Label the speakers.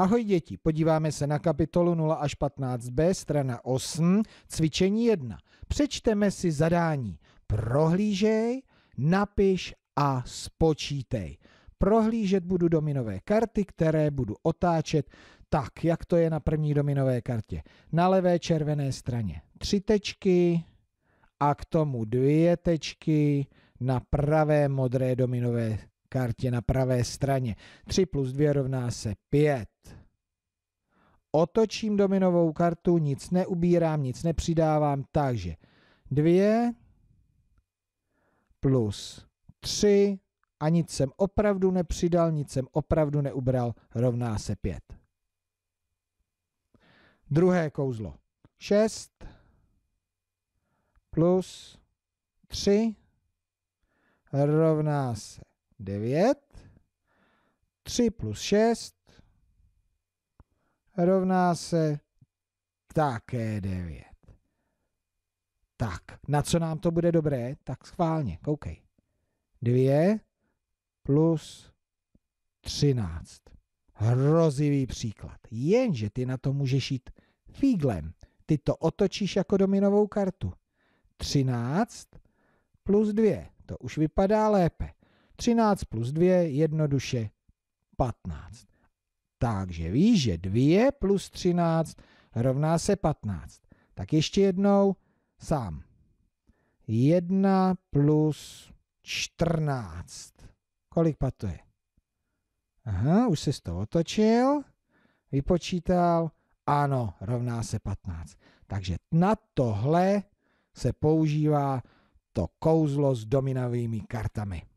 Speaker 1: Ahoj děti, podíváme se na kapitolu 0 až 15b, strana 8, cvičení 1. Přečteme si zadání. Prohlížej, napiš a spočítej. Prohlížet budu dominové karty, které budu otáčet tak, jak to je na první dominové kartě. Na levé červené straně tři tečky a k tomu dvě tečky na pravé modré dominové kartě na pravé straně. 3 plus 2 rovná se 5. Otočím dominovou kartu, nic neubírám, nic nepřidávám, takže 2 plus 3 a nic jsem opravdu nepřidal, nic jsem opravdu neubral, rovná se 5. Druhé kouzlo. 6 plus 3 rovná se 9. 3 plus 6 rovná se také 9. Tak, na co nám to bude dobré, tak schválně, koukej. 2 plus 13. Hrozivý příklad. Jenže ty na to můžeš jít fíglem. Ty to otočíš jako dominovou kartu. 13 plus 2. To už vypadá lépe. 13 plus 2 jednoduše 15. Takže víš, že 2 plus 13 rovná se 15. Tak ještě jednou sám. 1 plus 14. Kolik pat to je? Aha, už se z toho otočil, vypočítal, ano, rovná se 15. Takže na tohle se používá to kouzlo s dominovými kartami.